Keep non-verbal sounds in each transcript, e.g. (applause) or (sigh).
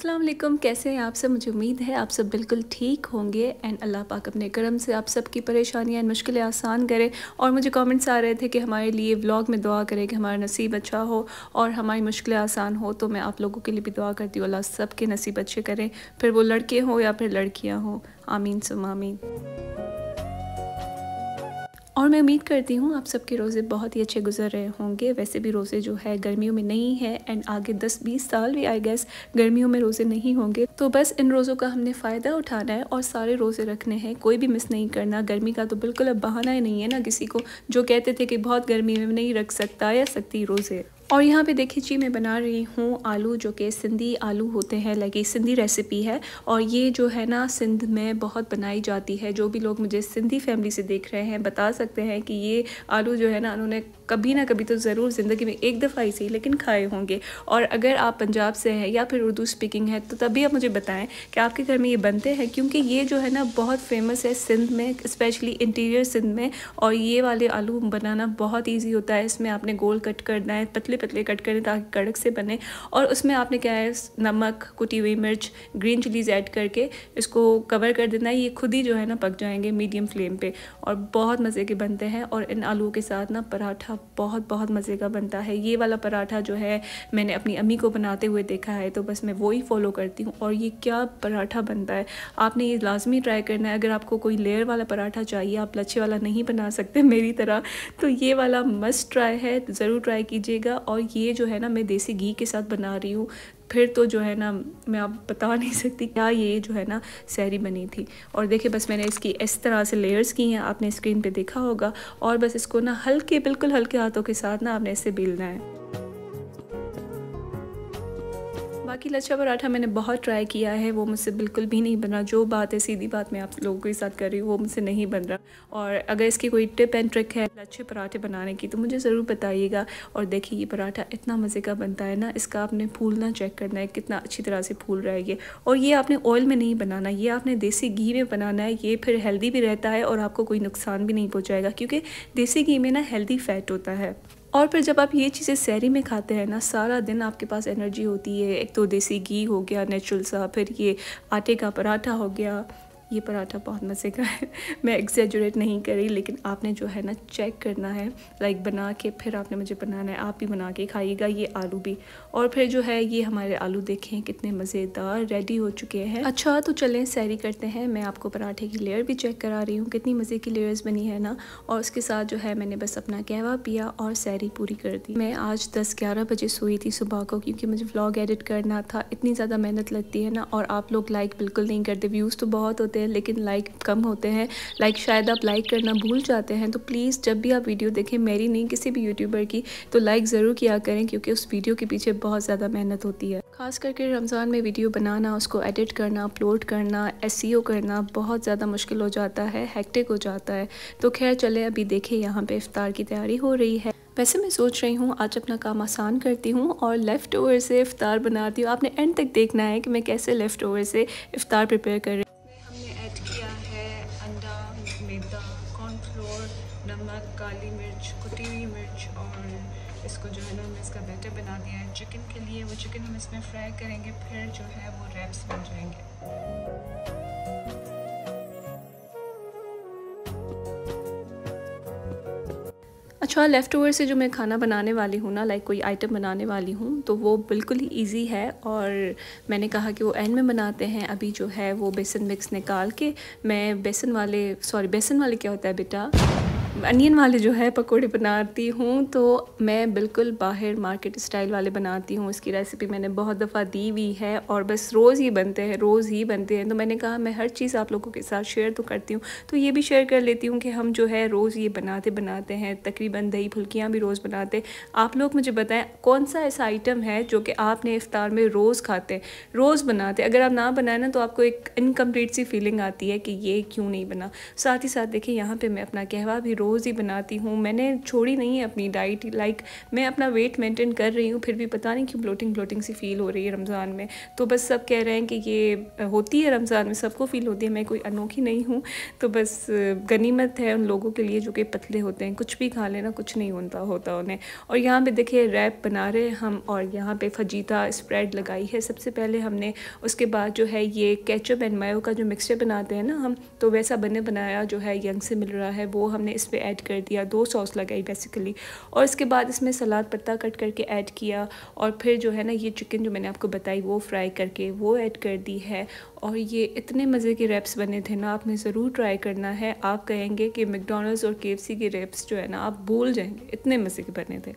अस्सलाम वालेकुम कैसे हैं आप सब मुझे उम्मीद है आप सब बिल्कुल ठीक होंगे एंड अल्लाह पाक अपने करम से आप सब की परेशानियाँ एंड मुश्किलें आसान करें और मुझे कमेंट्स आ रहे थे कि हमारे लिए व्लॉग में दुआ करें कि हमारा नसीब अच्छा हो और हमारी मुश्किलें आसान हो तो मैं आप लोगों के लिए भी दुआ करती हूँ अल्लाह सब के नसीब अच्छे करें फिर वो लड़के हों या फिर लड़कियाँ हों आमीन सुम आमीन मैं उम्मीद करती हूँ आप सबके रोज़े बहुत ही अच्छे गुजर रहे होंगे वैसे भी रोज़े जो है गर्मियों में नहीं है एंड आगे 10-20 साल भी आई गैस गर्मियों में रोज़े नहीं होंगे तो बस इन रोज़ों का हमने फ़ायदा उठाना है और सारे रोज़े रखने हैं कोई भी मिस नहीं करना गर्मी का तो बिल्कुल अब बहाना ही नहीं है ना किसी को जो कहते थे कि बहुत गर्मी में नहीं रख सकता या सकती रोज़े और यहाँ पे देखिए जी मैं बना रही हूँ आलू जो कि सिंधी आलू होते हैं लाइक सिंधी रेसिपी है और ये जो है ना सिंध में बहुत बनाई जाती है जो भी लोग मुझे सिंधी फैमिली से देख रहे हैं बता सकते हैं कि ये आलू जो है ना उन्होंने कभी ना कभी तो ज़रूर ज़िंदगी में एक दफ़ा ही सही लेकिन खाए होंगे और अगर आप पंजाब से हैं या फिर उर्दू स्पीकिंग है तो तभी आप मुझे बताएं कि आपके घर में ये बनते हैं क्योंकि ये जो है ना बहुत फेमस है सिंध में स्पेशली इंटीरियर सिंध में और ये वाले आलू बनाना बहुत ईजी होता है इसमें आपने गोल कट करना है पतले पतले कट करें ताकि कड़क से बने और उसमें आपने क्या है नमक कुटी हुई मिर्च ग्रीन चिलीज़ ऐड करके इसको कवर कर देना है ये खुद ही जो है ना पक जाएंगे मीडियम फ्लेम पे और बहुत मज़े के बनते हैं और इन आलूओं के साथ ना पराठा बहुत बहुत मज़े का बनता है ये वाला पराठा जो है मैंने अपनी अम्मी को बनाते हुए देखा है तो बस मैं वो फॉलो करती हूँ और ये क्या पराठा बनता है आपने ये लाजमी ट्राई करना है अगर आपको कोई लेयर वाला पराठा चाहिए आप लच्छे वाला नहीं बना सकते मेरी तरह तो ये वाला मस्ट ट्राई है ज़रूर ट्राई कीजिएगा और ये जो है ना मैं देसी घी के साथ बना रही हूँ फिर तो जो है ना मैं आप बता (laughs) नहीं सकती क्या ये जो है ना सहरी बनी थी और देखिए बस मैंने इसकी इस तरह से लेयर्स की हैं आपने स्क्रीन पे देखा होगा और बस इसको ना हल्के बिल्कुल हल्के हाथों के साथ ना आपने इसे बेलना है बाकी लच्छा पराठा मैंने बहुत ट्राई किया है वो मुझसे बिल्कुल भी नहीं बन रहा जो बात है सीधी बात मैं आप लोगों के साथ कर रही हूँ वो मुझसे नहीं बन रहा और अगर इसकी कोई टिप एंड ट्रिक है लच्छे पराठे बनाने की तो मुझे ज़रूर बताइएगा और देखिए ये पराठा इतना मज़े का बनता है ना इसका आपने फूलना चेक करना है कितना अच्छी तरह से फूल रहा है ये और ये आपने ऑयल में नहीं बनाना ये आपने देसी घी में बनाना है ये फिर हेल्दी भी रहता है और आपको कोई नुकसान भी नहीं पहुँचाएगा क्योंकि देसी घी में ना हेल्दी फ़ैट होता है और फिर जब आप ये चीज़ें सैरी में खाते हैं ना सारा दिन आपके पास एनर्जी होती है एक तो देसी घी हो गया नेचुरल सा फिर ये आटे का पराठा हो गया ये पराठा बहुत मज़े का है (laughs) मैं एग्जेजरेट नहीं करी लेकिन आपने जो है ना चेक करना है लाइक बना के फिर आपने मुझे बनाना है आप भी बना के खाइएगा ये आलू भी और फिर जो है ये हमारे आलू देखें कितने मज़ेदार रेडी हो चुके हैं अच्छा तो चलें सैरी करते हैं मैं आपको पराठे की लेयर भी चेक करा रही हूँ कितनी मज़े की लेयर्स बनी है ना और उसके साथ जो है मैंने बस अपना कहवा पिया और सैरी पूरी कर दी मैं आज दस ग्यारह बजे सोई थी सुबह को क्योंकि मुझे व्लॉग एडिट करना था इतनी ज़्यादा मेहनत लगती है ना और आप लोग लाइक बिल्कुल नहीं करते व्यूज़ तो बहुत होते हैं लेकिन लाइक कम होते हैं लाइक शायद आप लाइक करना भूल जाते हैं तो प्लीज़ जब भी आप वीडियो देखें मेरी नहीं किसी भी यूट्यूबर की तो लाइक ज़रूर किया करें क्योंकि उस वीडियो के पीछे बहुत ज़्यादा मेहनत होती है खास करके रमज़ान में वीडियो बनाना उसको एडिट करना अपलोड करना एस e करना बहुत ज़्यादा मुश्किल हो जाता है हैक्टिक हो जाता है तो खैर चले अभी देखें यहाँ पर इफ़ार की तैयारी हो रही है वैसे मैं सोच रही हूँ आज अपना काम आसान करती हूँ और लेफ़्ट ओवर से इफ़ार बनाती हूँ आपने एंड तक देखना है कि मैं कैसे लेफ़्ट ओवर से इफ़ार प्रिपेयर कर रही इसको जो है ना हमने इसका बैटर बना दिया है चिकन के लिए वो चिकन हम इसमें फ्राई करेंगे फिर जो है वो रैप्स बन जाएंगे अच्छा लेफ़्ट ओवर से जो मैं खाना बनाने वाली हूँ ना लाइक कोई आइटम बनाने वाली हूँ तो वो बिल्कुल ही ईजी है और मैंने कहा कि वो एंड में बनाते हैं अभी जो है वो बेसन मिक्स निकाल के मैं बेसन वाले सॉरी बेसन वाले क्या होता है बेटा अनियन वाले जो है पकोड़े बनाती हूँ तो मैं बिल्कुल बाहर मार्केट स्टाइल वाले बनाती हूँ इसकी रेसिपी मैंने बहुत दफ़ा दी हुई है और बस रोज़ ही बनते हैं रोज़ ही बनते हैं तो मैंने कहा मैं हर चीज़ आप लोगों के साथ शेयर तो करती हूँ तो ये भी शेयर कर लेती हूँ कि हम जो है रोज़ ये बनाते बनाते हैं तकरीबन दही फुल्कियाँ भी रोज़ बनाते आप लोग मुझे बताएं कौन सा ऐसा आइटम है जो कि आपने इफ़ार में रोज़ खाते हैं रोज़ बनाते अगर आप ना बनाए ना तो आपको एक इनकम्प्लीट सी फीलिंग आती है कि ये क्यों नहीं बना साथ ही साथ देखिए यहाँ पर मैं अपना कहवा भी रोज़ रोज़ ही बनाती हूँ मैंने छोड़ी नहीं है अपनी डाइट लाइक मैं अपना वेट मेंटेन कर रही हूँ फिर भी पता नहीं क्यों ब्लोटिंग ब्लोटिंग सी फील हो रही है रमज़ान में तो बस सब कह रहे हैं कि ये होती है रमज़ान में सबको फील होती है मैं कोई अनोखी नहीं हूँ तो बस गनीमत है उन लोगों के लिए जो कि पतले होते हैं कुछ भी खा लेना कुछ नहीं होता होता उन्हें और यहाँ पर देखिए रैप बना रहे हैं हम और यहाँ पे फजीता स्प्रेड लगाई है सबसे पहले हमने उसके बाद जो है ये कैचअप एंड मायो का जो मिक्सचर बनाते हैं ना हम तो वैसा बने बनाया जो है यंग से मिल रहा है वो हमने इस पर ऐड कर दिया दो सॉस लगाई बेसिकली और इसके बाद इसमें सलाद पत्ता कट करके ऐड किया और फिर जो है ना ये चिकन जो मैंने आपको बताई वो फ्राई करके वो ऐड कर दी है और ये इतने मज़े के रैप्स बने थे ना आपने ज़रूर ट्राई करना है आप कहेंगे कि मैकडोनल्ड्स और के के रैप्स जो है ना आप भूल जाएंगे इतने मज़े के बने थे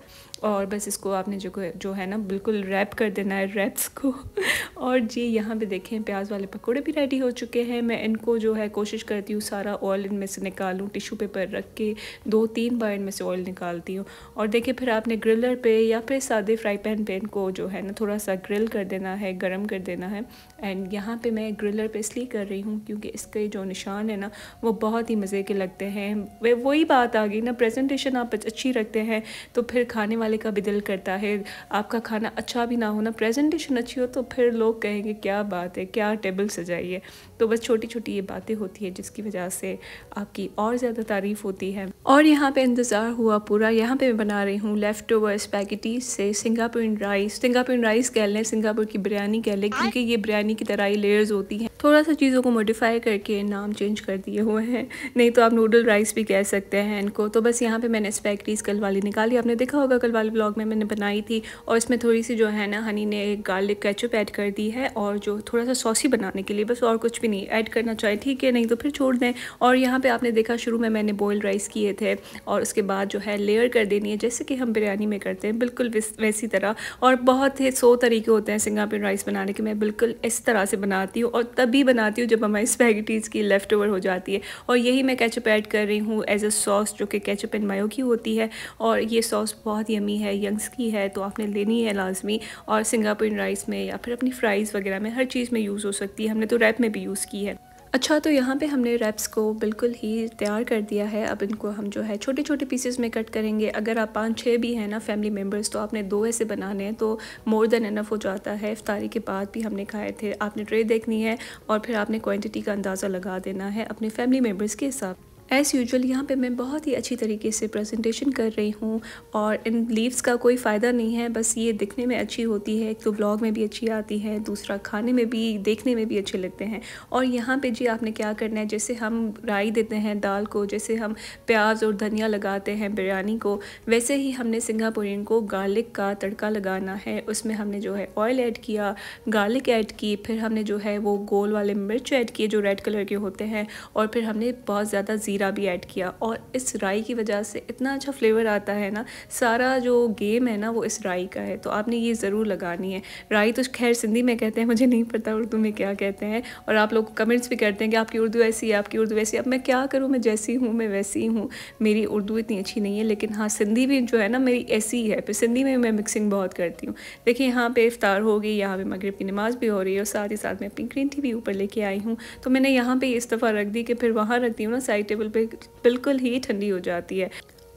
और बस इसको आपने जो जो है ना बिल्कुल रैप कर देना है रैप्स को (laughs) और जी यहाँ पे देखें प्याज वाले पकोड़े भी रेडी हो चुके हैं मैं इनको जो है कोशिश करती हूँ सारा ऑयल इनमें से निकालूँ टिशू पेपर रख के दो तीन बार इनमें से ऑयल निकालती हूँ और देखिए फिर आपने ग्रिलर पे या फिर सादे फ्राई पैन पे इनको जो है ना थोड़ा सा ग्रिल कर देना है गर्म कर देना है एंड यहाँ पर मैं मैं ग्रिलर पे इसलिए कर रही हूँ क्योंकि इसके जो निशान है ना वो बहुत ही मज़े के लगते हैं वे वही बात आ गई ना प्रेजेंटेशन आप अच्छी रखते हैं तो फिर खाने वाले का भी दिल करता है आपका खाना अच्छा भी ना हो ना प्रेजेंटेशन अच्छी हो तो फिर लोग कहेंगे क्या बात है क्या टेबल सजाइए तो बस छोटी छोटी ये बातें होती है जिसकी वजह से आपकी और ज़्यादा तारीफ़ होती है और यहाँ पर इंतज़ार हुआ पूरा यहाँ पर मैं बना रही हूँ लेफ़्ट ओवर स्पैकेटी से सिंगापुर राइस सिंगापुर राइस कह लें सिंगापुर की बिरयानी कह लें क्योंकि ये बिरयानी की तरह ही लेयर्स होती होती है थोड़ा सा चीज़ों को मॉडिफाई करके नाम चेंज कर दिए हुए हैं नहीं तो आप नूडल राइस भी कह सकते हैं इनको तो बस यहाँ पे मैंने स्पैगटीज़ कल वाली निकाली आपने देखा होगा कल वाले ब्लॉग में मैंने बनाई थी और इसमें थोड़ी सी जो है ना हनी ने एक गार्लिक कैचअप ऐड कर दी है और जो थोड़ा सा सॉसी बनाने के लिए बस और कुछ भी नहीं ऐड करना चाहिए ठीक है नहीं तो फिर छोड़ दें और यहाँ पर आपने देखा शुरू में मैंने बॉयल राइस किए थे और उसके बाद जो है लेयर कर देनी है जैसे कि हम बिरयानी में करते हैं बिल्कुल वैसी तरह और बहुत ही सौ तरीके होते हैं सिंगापुर राइस बनाने के मैं बिल्कुल इस तरह से बनाती हूँ और तब तभी बनाती हूँ जब हमारी स्पैगटीज़ की लेफ़्ट ओवर हो जाती है और यही मैं कैचअप ऐड कर रही हूँ एज अ सॉस जो कि कैचअप एंड मायो की होती है और ये सॉस बहुत यमी है यंग्स की है तो आपने लेनी है लाजमी और सिंगापुर राइस में या फिर अपनी फ्राइज़ वगैरह में हर चीज़ में यूज़ हो सकती है हमने तो रैप में भी यूज़ की है अच्छा तो यहाँ पे हमने रैप्स को बिल्कुल ही तैयार कर दिया है अब इनको हम जो है छोटे छोटे पीसेस में कट करेंगे अगर आप पाँच छः भी हैं ना फैमिली मेम्बर्स तो आपने दो ऐसे बनाने हैं तो मोर देन इनफ हो जाता है इफ्तारी के बाद भी हमने खाए थे आपने ट्रे देखनी है और फिर आपने क्वान्टिटी का अंदाज़ा लगा देना है अपने फैमिली मेम्बर्स के हिसाब एज़ यूजुअल यहाँ पे मैं बहुत ही अच्छी तरीके से प्रेजेंटेशन कर रही हूँ और इन लीव्स का कोई फ़ायदा नहीं है बस ये दिखने में अच्छी होती है एक तो व्लॉग में भी अच्छी आती है दूसरा खाने में भी देखने में भी अच्छे लगते हैं और यहाँ पे जी आपने क्या करना है जैसे हम राई देते हैं दाल को जैसे हम प्याज और धनिया लगाते हैं बिरयानी को वैसे ही हमने सिंगापुरियन को गार्लिक का तड़का लगाना है उसमें हमने जो है ऑयल ऐड किया गार्लिक ऐड की फिर हमने जो है वो गोल वाले मिर्च ऐड किए जो रेड कलर के होते हैं और फिर हमने बहुत ज़्यादा ज़ीरा भी ऐड किया और इस राई की वजह से इतना अच्छा फ्लेवर आता है ना सारा जो गेम है ना वो इस राई का है तो आपने ये ज़रूर लगानी है राई तो खैर सिंधी में कहते हैं मुझे नहीं पता उर्दू में क्या कहते हैं और आप लोग कमेंट्स भी करते हैं कि आपकी उर्दू ऐसी है आपकी उर्दू वैसी अब मैं क्या करूँ मैं जैसी हूँ मैं वैसी ही हूँ मेरी उर्दू इतनी अच्छी नहीं है लेकिन हाँ सिंधी भी जो है ना मेरी ऐसी है फिर सिंधी में मैं मिक्सिंग बहुत करती हूँ देखिए यहाँ पर इफ़ार हो गई यहाँ पर मगरब की नमाज़ भी हो रही है और साथ ही साथ मैं पिंक ग्रीन टी भी ऊपर लेके आई हूँ तो मैंने यहाँ पर इस दफ़ा रख दी कि फिर वहाँ रखती हूँ ना साइड टेबल बिल्कुल बिल्कुल ही ठंडी हो जाती है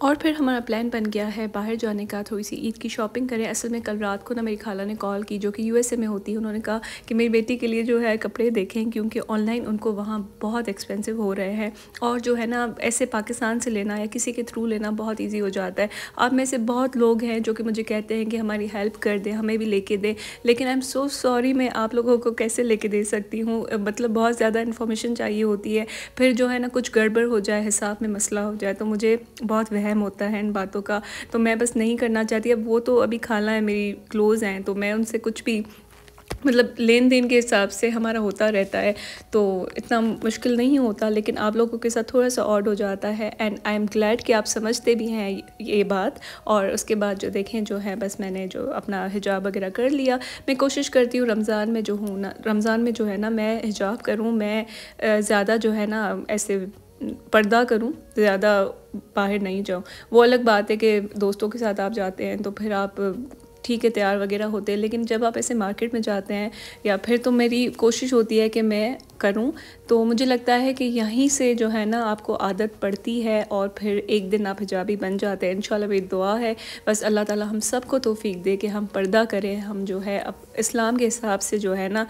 और फिर हमारा प्लान बन गया है बाहर जाने का थोड़ी सी ईद की शॉपिंग करें असल में कल रात को ना मेरी खाला ने कॉल की जो कि यूएसए में होती है उन्होंने कहा कि मेरी बेटी के लिए जो है कपड़े देखें क्योंकि ऑनलाइन उनको वहाँ बहुत एक्सपेंसिव हो रहे हैं और जो है ना ऐसे पाकिस्तान से लेना या किसी के थ्रू लेना बहुत ईजी हो जाता है आप में से बहुत लोग हैं जो कि मुझे कहते हैं कि हमारी हेल्प कर दें हमें भी लेके दें लेकिन आई एम सो सॉरी मैं आप लोगों को कैसे लेके दे सकती हूँ मतलब बहुत ज़्यादा इन्फॉर्मेशन चाहिए होती है फिर जो है ना कुछ गड़बड़ हो जाए हिसाब में मसला हो जाए तो मुझे बहुत वह वहम होता है इन बातों का तो मैं बस नहीं करना चाहती अब वो तो अभी खाला है मेरी क्लोज़ हैं तो मैं उनसे कुछ भी मतलब लेन देन के हिसाब से हमारा होता रहता है तो इतना मुश्किल नहीं होता लेकिन आप लोगों के साथ थोड़ा सा ऑड हो जाता है एंड आई एम ग्लैड कि आप समझते भी हैं ये बात और उसके बाद जो देखें जो है बस मैंने जो अपना हिजाब वगैरह कर लिया मैं कोशिश करती हूँ रमज़ान में जो हूँ ना रमज़ान में जो है ना मैं हिजाब करूँ मैं ज़्यादा जो है ना ऐसे पर्दा करूँ ज़्यादा बाहर नहीं जाऊँ वो अलग बात है कि दोस्तों के साथ आप जाते हैं तो फिर आप ठीक है तैयार वगैरह होते हैं लेकिन जब आप ऐसे मार्केट में जाते हैं या फिर तो मेरी कोशिश होती है कि मैं करूं तो मुझे लगता है कि यहीं से जो है ना आपको आदत पड़ती है और फिर एक दिन आप हिजाबी बन जाते हैं इन मेरी दुआ है बस अल्लाह ताला हम सबको तोफ़ी दे कि हम पर्दा करें हम जो है अब इस्लाम के हिसाब से जो है ना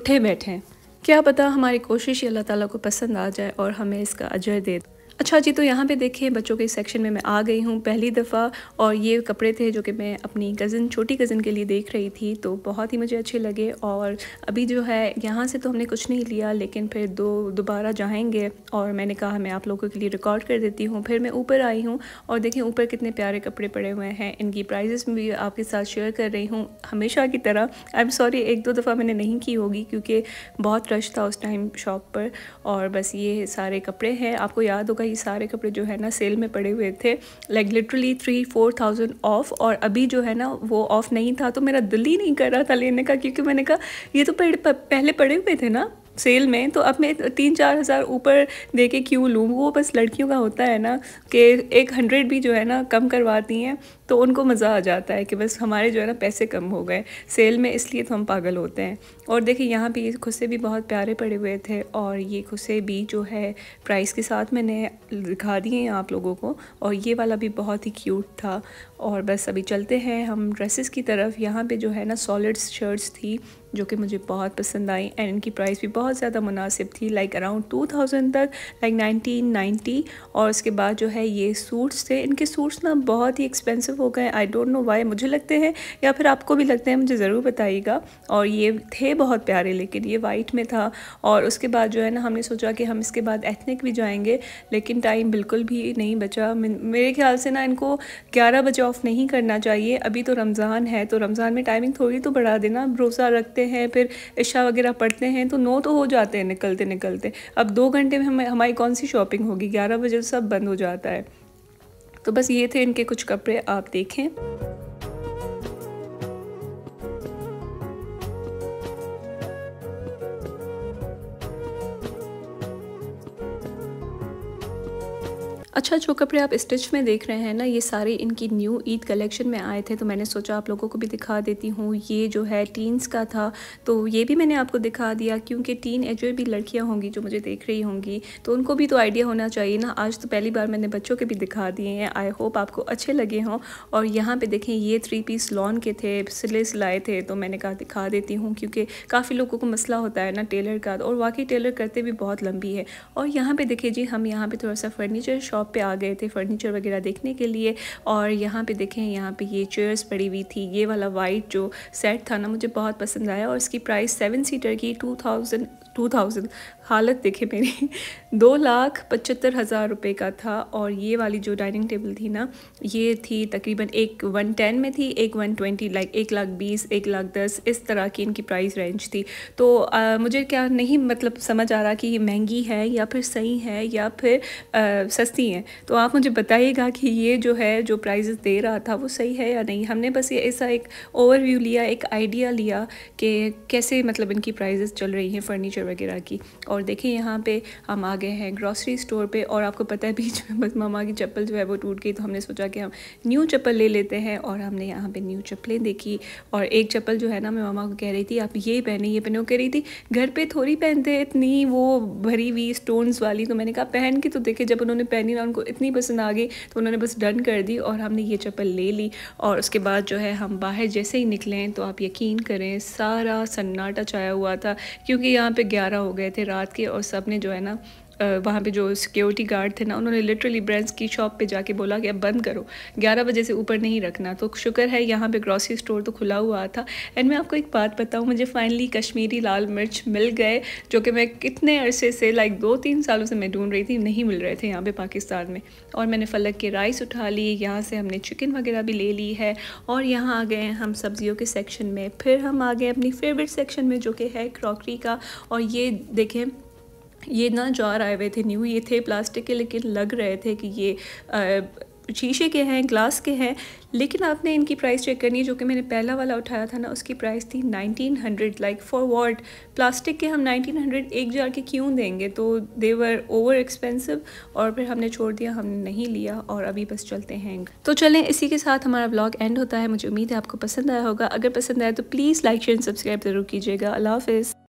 उठे बैठें क्या पता हमारी कोशिश अल्लाह ताला को पसंद आ जाए और हमें इसका अजर दे अच्छा जी तो यहाँ पे देखिए बच्चों के सेक्शन में मैं आ गई हूँ पहली दफ़ा और ये कपड़े थे जो कि मैं अपनी कज़न छोटी कज़न के लिए देख रही थी तो बहुत ही मुझे अच्छे लगे और अभी जो है यहाँ से तो हमने कुछ नहीं लिया लेकिन फिर दो दोबारा जाएंगे और मैंने कहा मैं आप लोगों के लिए रिकॉर्ड कर देती हूँ फिर मैं ऊपर आई हूँ और देखें ऊपर कितने प्यारे कपड़े पड़े हुए हैं इनकी प्राइजेस भी आपके साथ शेयर कर रही हूँ हमेशा की तरह आई एम सॉरी एक दो दफ़ा मैंने नहीं की होगी क्योंकि बहुत रश था उस टाइम शॉप पर और बस ये सारे कपड़े हैं आपको याद होगा का ये सारे कपड़े जो है ना सेल में पड़े हुए थे like literally three four thousand of और अभी जो है ना वो ऑफ नहीं था तो मेरा दिल ही नहीं कर रहा था लेने का क्योंकि मैंने कहा ये तो पहले पड़े हुए थे ना सेल में तो अब मैं तीन चार हज़ार ऊपर दे के क्यों लूँ वो बस लड़कियों का होता है ना कि एक हंड्रेड भी जो है ना कम करवाती हैं तो उनको मज़ा आ जाता है कि बस हमारे जो है ना पैसे कम हो गए सेल में इसलिए तो हम पागल होते हैं और देखिए यहाँ भी ये खुसे भी बहुत प्यारे पड़े हुए थे और ये खुसे भी जो है प्राइस के साथ मैंने दिखा दिए हैं आप लोगों को और ये वाला भी बहुत ही क्यूट था और बस अभी चलते हैं हम ड्रेसेस की तरफ यहाँ पे जो है ना सॉलिड शर्ट्स थी जो कि मुझे बहुत पसंद आई एंड इनकी प्राइस भी बहुत ज़्यादा मुनासिब थी लाइक अराउंड टू थाउजेंड तक लाइक नाइनटीन नाइन्टी और उसके बाद जो है ये सूट्स थे इनके सूट्स ना बहुत ही एक्सपेंसिव हो गए आई डोंट नो वाई मुझे लगते हैं या फिर आपको भी लगते हैं मुझे ज़रूर बताइएगा और ये थे बहुत प्यारे लेकिन ये वाइट में था और उसके बाद जो है ना हमने सोचा कि हम इसके बाद एथनिक भी जाएंगे लेकिन टाइम बिल्कुल भी नहीं बचा मेरे ख्याल से ना इनको ग्यारह बजे ऑफ़ नहीं करना चाहिए अभी तो रमज़ान है तो रमज़ान में टाइमिंग थोड़ी तो बढ़ा देना भरोसा रखते करते हैं फिर इशा वगैरह पढ़ते हैं तो नौ तो हो जाते हैं निकलते निकलते अब दो घंटे में हमारी कौन सी शॉपिंग होगी ग्यारह बजे सब बंद हो जाता है तो बस ये थे इनके कुछ कपड़े आप देखें अच्छा जो कपड़े आप स्टिच में देख रहे हैं ना ये सारे इनकी न्यू ईद कलेक्शन में आए थे तो मैंने सोचा आप लोगों को भी दिखा देती हूँ ये जो है टीन्स का था तो ये भी मैंने आपको दिखा दिया क्योंकि टीन एजो भी लड़कियाँ होंगी जो मुझे देख रही होंगी तो उनको भी तो आइडिया होना चाहिए ना आज तो पहली बार मैंने बच्चों के भी दिखा दिए हैं आई होप आपको अच्छे लगे हों और यहाँ पर देखें ये थ्री पीस लॉन के थे सिले सिलाए थे तो मैंने कहा दिखा देती हूँ क्योंकि काफ़ी लोगों को मसला होता है ना टेलर का और वाकई टेलर करते भी बहुत लंबी है और यहाँ पर देखिए जी हम यहाँ पर थोड़ा सा फर्नीचर शॉप शॉप पे आ गए थे फर्नीचर वगैरह देखने के लिए और यहाँ पे देखें यहाँ पे ये चेयर्स पड़ी हुई थी ये वाला वाइट जो सेट था ना मुझे बहुत पसंद आया और इसकी प्राइस सेवन सीटर की टू थाउजेंड टू थाउजेंड हालत देखे मेरी दो लाख पचहत्तर हज़ार रुपये का था और ये वाली जो डाइनिंग टेबल थी ना ये थी तकरीबन एक वन टेन में थी एक वन ट्वेंटी लाइक एक लाख बीस एक लाख दस इस तरह की इनकी प्राइस रेंज थी तो आ, मुझे क्या नहीं मतलब समझ आ रहा कि ये महंगी है या फिर सही है या फिर आ, सस्ती है तो आप मुझे बताइएगा कि ये जो है जो प्राइज़ दे रहा था वो सही है या नहीं हमने बस ये ऐसा एक ओवरव्यू लिया एक आइडिया लिया कि कैसे मतलब इनकी प्राइजेस चल रही हैं फर्नीचर फर्नीचर वगैरह की और देखिए यहाँ पे हम आ गए हैं ग्रॉसरी स्टोर पे और आपको पता है बीच में बस मामा की चप्पल जो है वो टूट गई तो हमने सोचा कि हम न्यू चप्पल ले लेते हैं और हमने यहाँ पे न्यू चप्पलें देखी और एक चप्पल जो है ना मैं मामा को कह रही थी आप ये पहने ये पहने कह रही थी घर पर थोड़ी पहनते इतनी वो भरी हुई स्टोन्स वाली तो मैंने कहा पहन के तो देखे जब उन्होंने पहनी ना उनको इतनी पसंद आ गई तो उन्होंने बस डन कर दी और हमने ये चप्पल ले ली और उसके बाद जो है हम बाहर जैसे ही निकले तो आप यकीन करें सारा सन्नाटा छाया हुआ था क्योंकि यहाँ पे ग्यारह हो गए थे रात के और सब ने जो है ना वहाँ पे जो सिक्योरिटी गार्ड थे ना उन्होंने लिटरली ब्रांड्स की शॉप पे जाके बोला कि अब बंद करो 11 बजे से ऊपर नहीं रखना तो शुक्र है यहाँ पे ग्रॉसरी स्टोर तो खुला हुआ था एंड मैं आपको एक बात बताऊँ मुझे फाइनली कश्मीरी लाल मिर्च मिल गए जो कि मैं कितने अरसे से लाइक दो तीन सालों से मैं ढूंढ रही थी नहीं मिल रहे थे यहाँ पर पाकिस्तान में और मैंने फलक के राइस उठा ली यहाँ से हमने चिकन वगैरह भी ले ली है और यहाँ आ गए हम सब्जियों के सेक्शन में फिर हम आ गए अपनी फेवरेट सेक्शन में जो कि है क्रॉकरी का और ये देखें ये ना जार आए हुए थे न्यू ये थे प्लास्टिक के लेकिन लग रहे थे कि ये शीशे के हैं ग्लास के हैं लेकिन आपने इनकी प्राइस चेक करनी है जो कि मैंने पहला वाला उठाया था ना उसकी प्राइस थी 1900 लाइक फॉर वॉट प्लास्टिक के हम 1900 एक जार के क्यों देंगे तो देवर ओवर एक्सपेंसिव और फिर हमने छोड़ दिया हमने नहीं लिया और अभी बस चलते हैं तो चलें इसी के साथ हमारा ब्लॉग एंड होता है मुझे उम्मीद है आपको पसंद आया होगा अगर पसंद आया तो प्लीज़ लाइक शेयर सब्सक्राइब ज़रूर कीजिएगा अला हाफिज़